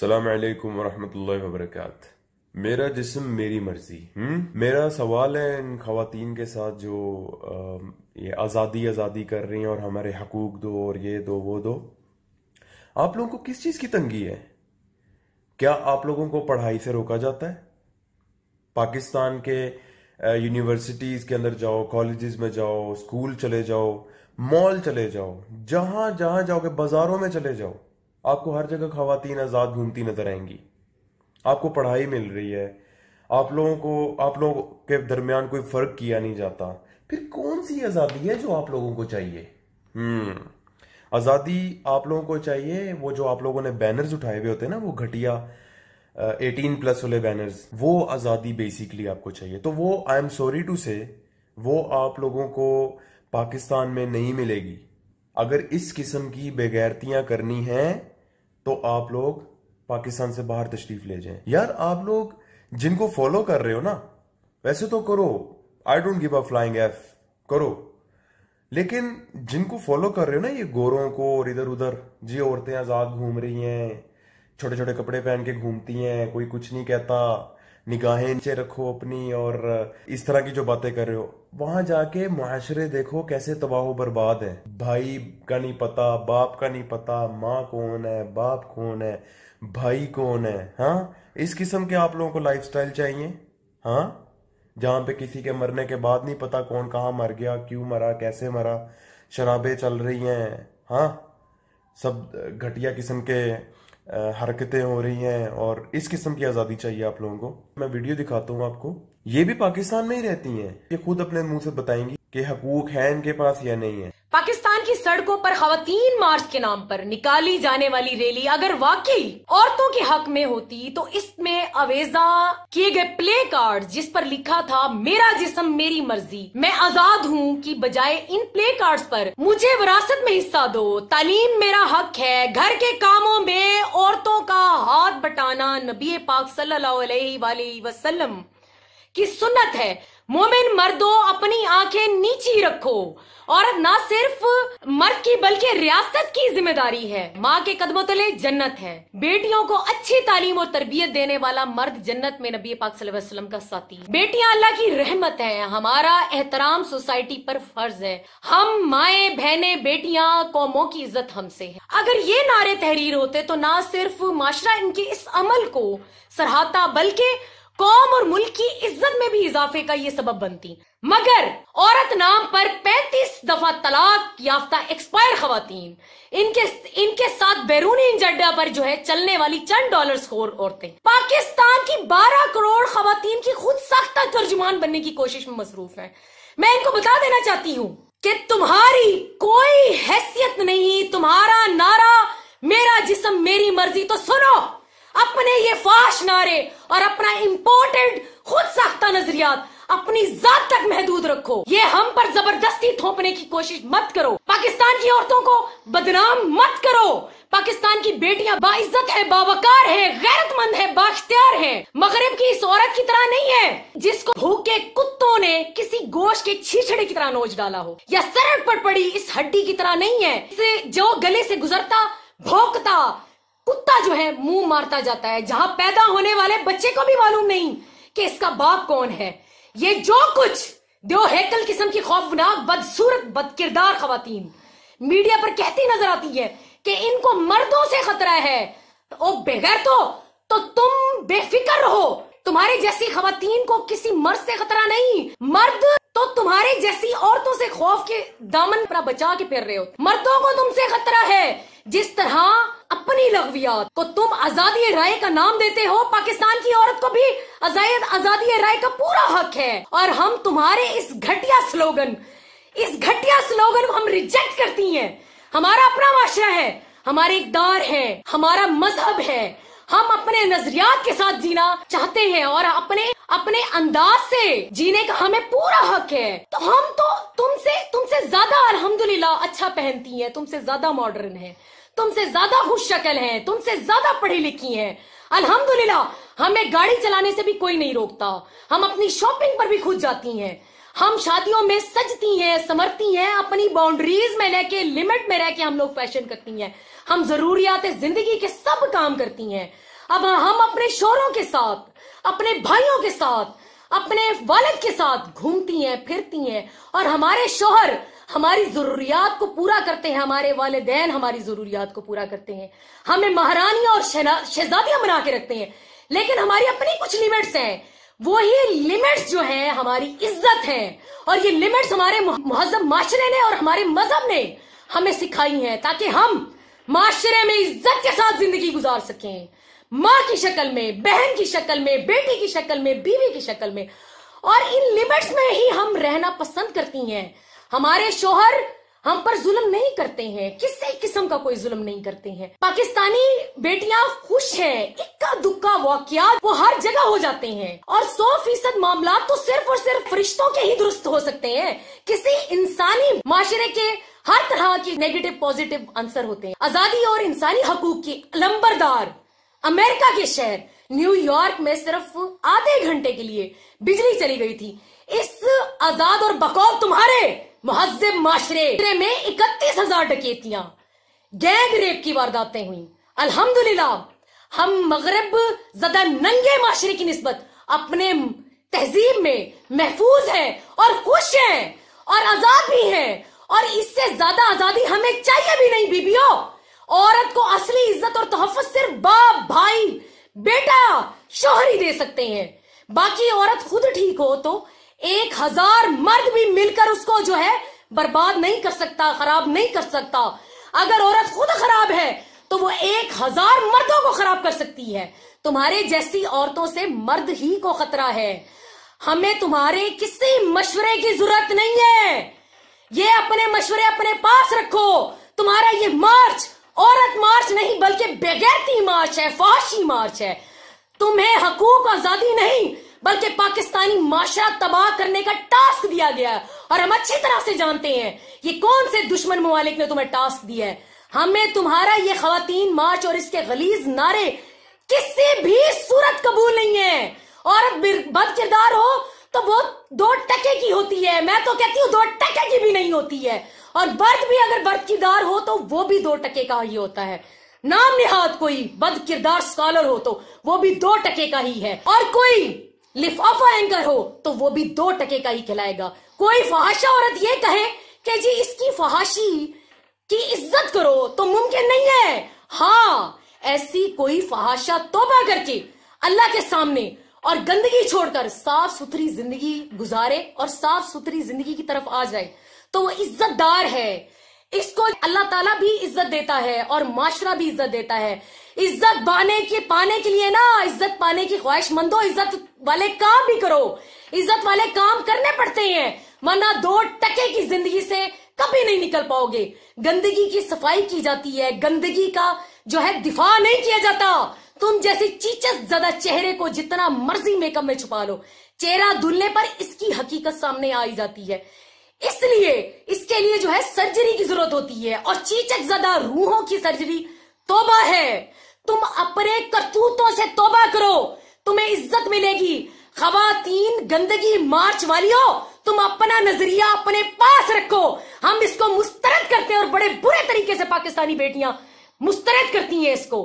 सलामकुम वरहमल वबरक मेरा जिसम मेरी मर्जी हम्म मेरा सवाल है इन खातन के साथ जो आ, ये आज़ादी आज़ादी कर रही हैं और हमारे हकूक दो और ये दो वो दो आप लोगों को किस चीज़ की तंगी है क्या आप लोगों को पढ़ाई से रोका जाता है पाकिस्तान के यूनिवर्सिटीज़ के अंदर जाओ कॉलेजेस में जाओ स्कूल चले जाओ मॉल चले जाओ जहाँ जहाँ जाओगे बाज़ारों में चले जाओ आपको हर जगह खातन आज़ाद घूमती नज़र आएंगी आपको पढ़ाई मिल रही है आप लोगों को आप लोगों के दरमियान कोई फ़र्क किया नहीं जाता फिर कौन सी आज़ादी है जो आप लोगों को चाहिए हम्म। आज़ादी आप लोगों को चाहिए वो जो आप लोगों ने बैनर्स उठाए हुए होते हैं ना वो घटिया एटीन प्लस वाले बैनर्स वो आज़ादी बेसिकली आपको चाहिए तो वो आई एम सॉरी टू से वो आप लोगों को पाकिस्तान में नहीं मिलेगी अगर इस किस्म की बेगैरतियां करनी हैं तो आप लोग पाकिस्तान से बाहर तशरीफ ले जाएं यार आप लोग जिनको फॉलो कर रहे हो ना वैसे तो करो I don't give a flying F करो लेकिन जिनको फॉलो कर रहे हो ना ये गोरों को और इधर उधर जी औरतें आज़ाद घूम रही हैं छोटे छोटे कपड़े पहन के घूमती हैं कोई कुछ नहीं कहता निगाहें नीचे रखो अपनी और इस तरह की जो बातें कर रहे हो वहां जाके माशरे देखो कैसे तबाह बर्बाद है भाई का नहीं पता बाप का नहीं पता माँ कौन है बाप कौन है भाई कौन है हाँ इस किस्म के आप लोगों को लाइफस्टाइल चाहिए हाँ जहाँ पे किसी के मरने के बाद नहीं पता कौन कहाँ मर गया क्यों मरा कैसे मरा शराबे चल रही हैं हाँ सब घटिया किस्म के हरकतें हो रही हैं और इस किस्म की आज़ादी चाहिए आप लोगों को मैं वीडियो दिखाता हूँ आपको ये भी पाकिस्तान में ही रहती हैं ये खुद अपने मुंह से बताएंगी के हकूक है इनके पास या नहीं है पाकिस्तान की सड़कों पर खातन मार्च के नाम पर निकाली जाने वाली रैली अगर वाकई औरतों के हक में होती तो इसमें अवेजा किए गए प्ले कार्ड जिस पर लिखा था मेरा जिसम मेरी मर्जी मैं आजाद हूँ की बजाय इन प्ले कार्ड पर मुझे विरासत में हिस्सा दो तालीम मेरा हक है घर के कामों में औरतों का हाथ बटाना नबी पाक सल्लल्लाहु वसलम की सुन्नत है मोमिन मर्दों अपनी आंखें नीची रखो और ना सिर्फ मर्द की बल्कि रियासत की जिम्मेदारी है माँ के कदमों तले जन्नत है बेटियों को अच्छी तालीम और तरबियत देने वाला मर्द जन्नत में नबी पाक वसल्लम का साथी बेटियां अल्लाह की रहमत है हमारा एहतराम सोसाइटी पर फर्ज है हम माए बहने बेटियां कौमों की इज्जत हमसे है अगर ये नारे तहरीर होते तो ना सिर्फ माशरा इनके इस अमल को सराहता बल्कि कौम और मुल्क की इज्जत में भी इजाफे का ये सबब बनती मगर औरत नाम पर 35 दफा तलाक याफ्ता एक्सपायर खातन इनके इनके साथ बैरूनी इंजडा पर जो है चलने वाली चंद डॉलर खोर औरतें पाकिस्तान की 12 करोड़ खातन की खुद सख्त तर्जुमान बनने की कोशिश में मसरूफ है मैं इनको बता देना चाहती हूँ कि तुम्हारी कोई हैसियत नहीं तुम्हारा नारा मेरा जिसम मेरी मर्जी तो सुनो अपने ये फाश नारे और अपना इम्पोर्टेंट खुद साख्ता नजरियात अपनी जात तक महदूद रखो ये हम पर जबरदस्ती थोपने की कोशिश मत करो पाकिस्तान की औरतों को बदनाम मत करो पाकिस्तान की बेटियां बाइज्जत है बावकार है गैरतमंद है बाख्तियार है मगरब की इस औरत की तरह नहीं है जिसको भूखे कुत्तों ने किसी गोश के छीछड़े की तरह नोच डाला हो या सरक पर पड़ी इस हड्डी की तरह नहीं है जो गले से गुजरता भोकता कुत्ता जो है मुंह मारता जाता है जहां पैदा होने वाले बच्चे को भी मालूम नहीं कि इसका बाप कौन है ये जो कुछ दो हैकल किस्म की खौफनाक बदसूरत बदकिरदार खातन मीडिया पर कहती नजर आती है कि इनको मर्दों से खतरा है ओ बेगैर तो, तो तुम बेफिक्र रहो तुम्हारे जैसी खातन को किसी मर्द से खतरा नहीं मर्द तो तुम्हारे जैसी औरतों से खौफ के दामन पर बचा के फिर रहे हो मर्दों को तुमसे खतरा है जिस तरह सारी लघवियात को तुम आजादी राय का नाम देते हो पाकिस्तान की औरत को भी आजादी राय का पूरा हक है और हम तुम्हारे इस घटिया स्लोगन इस घटिया स्लोगन को हम रिजेक्ट करती हैं हमारा अपना माशरा है हमारे इकदार है हमारा मजहब है हम अपने नजरियात के साथ जीना चाहते हैं और अपने अपने अंदाज से जीने का हमें पूरा हक है तो हम तो तुमसे तुमसे ज्यादा अल्हम्दुलिल्लाह अच्छा पहनती हैं तुमसे ज्यादा मॉडर्न है तुमसे ज्यादा खुश शक्ल है तुमसे ज्यादा पढ़ी लिखी है अल्हम्दुलिल्लाह हमें गाड़ी चलाने से भी कोई नहीं रोकता हम अपनी शॉपिंग पर भी खुद जाती हैं हम शादियों में सजती हैं समरती हैं अपनी बाउंड्रीज में रह के लिमिट में रह के हम लोग फैशन करती हैं हम जरूरियात जिंदगी के सब काम करती हैं अब हम अपने शोरों के साथ अपने भाइयों के साथ अपने वालद के साथ घूमती हैं फिरती हैं और हमारे शोहर हमारी जरूरियात को पूरा करते हैं हमारे वालदेन हमारी जरूरियात को पूरा करते हैं हमें महारानियां और शहजादियां बना के रखते हैं लेकिन हमारी अपनी कुछ लिमिट्स हैं वो ही लिमिट्स जो है हमारी इज्जत है और ये लिमिट्स हमारे महजब माशरे ने और हमारे मजहब ने हमें सिखाई हैं ताकि हम माशरे में इज्जत के साथ जिंदगी गुजार सकें माँ की शक्ल में बहन की शक्ल में बेटी की शक्ल में बीवी की शक्ल में और इन लिमिट्स में ही हम रहना पसंद करती हैं हमारे शोहर हम पर जुल्म नहीं करते हैं किसी किस्म का कोई जुल्म नहीं करते हैं पाकिस्तानी बेटियां खुश हैं इक्का दुक्का वाकिया वो हर जगह हो जाते हैं और 100 फीसद मामला तो सिर्फ और सिर्फ फरिश्तों के ही दुरुस्त हो सकते हैं किसी इंसानी माशरे के हर तरह के नेगेटिव पॉजिटिव आंसर होते हैं आजादी और इंसानी हकूक की लंबरदार अमेरिका के शहर न्यूयॉर्क में सिर्फ आधे घंटे के लिए बिजली चली गई थी इस आजाद और बकौल तुम्हारे महजब माशरे में इकतीस हजार डकेतियां गैंग रेप की वारदातें हुई अल्हम्दुलिल्लाह हम मगरब ज्यादा नंगे माशरे की नस्बत अपने तहजीब में महफूज है और खुश है और आजाद भी है और इससे ज्यादा आजादी हमें चाहिए भी नहीं बीबियो औरत को असली इज्जत और तहफ़ सिर्फ बाप भाई बेटा शोहरी दे सकते हैं बाकी औरत खुद ठीक हो तो एक हजार मर्द भी मिलकर उसको जो है बर्बाद नहीं कर सकता खराब नहीं कर सकता अगर औरत खुद खराब है तो वो एक हजार मर्दों को खराब कर सकती है तुम्हारे जैसी औरतों से मर्द ही को खतरा है हमें तुम्हारे किसी मशवरे की जरूरत नहीं है ये अपने मशवरे अपने पास रखो तुम्हारा ये मार्च औरत मार्च नहीं बल्कि बेगैती मार्च है फाशी मार्च है तुम्हें हकूक आजादी नहीं बल्कि पाकिस्तानी माशरा तबाह करने का टास्क दिया गया है और हम अच्छी तरह से जानते हैं ये कौन से दुश्मन ममालिक ने तुम्हें टास्क दिया है हमें तुम्हारा ये खातन मार्च और इसके गलीज नारे किसी भी सूरत कबूल नहीं है और बद किरदार हो तो वो दो टके की होती है मैं तो कहती हूँ दो टके की भी नहीं होती है और बर्द भी अगर बर्द किरदार हो तो वो भी दो टके का ही होता है नाम निहाद कोई बद किरदार स्कॉलर हो तो वो भी दो टके का ही है और कोई लिफाफा एंकर हो तो वो भी दो टके का ही खिलाएगा कोई फहाशा औरत ये कहे कि जी इसकी फहाशी की इज्जत करो तो मुमकिन नहीं है हाँ ऐसी कोई फहाशा तोबा करके अल्लाह के सामने और गंदगी छोड़कर साफ सुथरी जिंदगी गुजारे और साफ सुथरी जिंदगी की तरफ आ जाए तो वो इज्जतदार है इसको अल्लाह ताला भी इज्जत देता है और माशरा भी इज्जत देता है इज्जत पाने के पाने के लिए ना इज्जत पाने की ख्वाहिश मंदो इज्जत वाले काम भी करो इज्जत वाले काम करने पड़ते हैं वरना दो टके की जिंदगी से कभी नहीं निकल पाओगे गंदगी की सफाई की जाती है गंदगी का जो है दिफा नहीं किया जाता तुम जैसी चीचस ज्यादा चेहरे को जितना मर्जी मेकअप में छुपा लो चेहरा धुलने पर इसकी हकीकत सामने आई जाती है इसलिए इसके लिए जो है सर्जरी की जरूरत होती है और चीचक ज्यादा रूहों की सर्जरी तोबा है तुम अपने करतूतों से तोबा करो तुम्हें इज्जत मिलेगी खातन गंदगी मार्च वाली हो तुम अपना नजरिया अपने पास रखो हम इसको मुस्तरद करते हैं और बड़े बुरे तरीके से पाकिस्तानी बेटियां मुस्तरद करती हैं इसको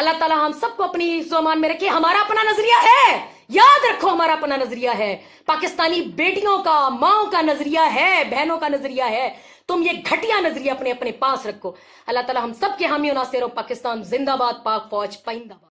अल्लाह ताला हम सबको अपनी जमान में रखे हमारा अपना नजरिया है याद रखो हमारा अपना नजरिया है पाकिस्तानी बेटियों का माओ का नजरिया है बहनों का नजरिया है तुम ये घटिया नजरिया अपने अपने पास रखो अल्लाह ताला हम सबके हामियों हामी नासिर पाकिस्तान जिंदाबाद पाक फौज पाइंदाबाद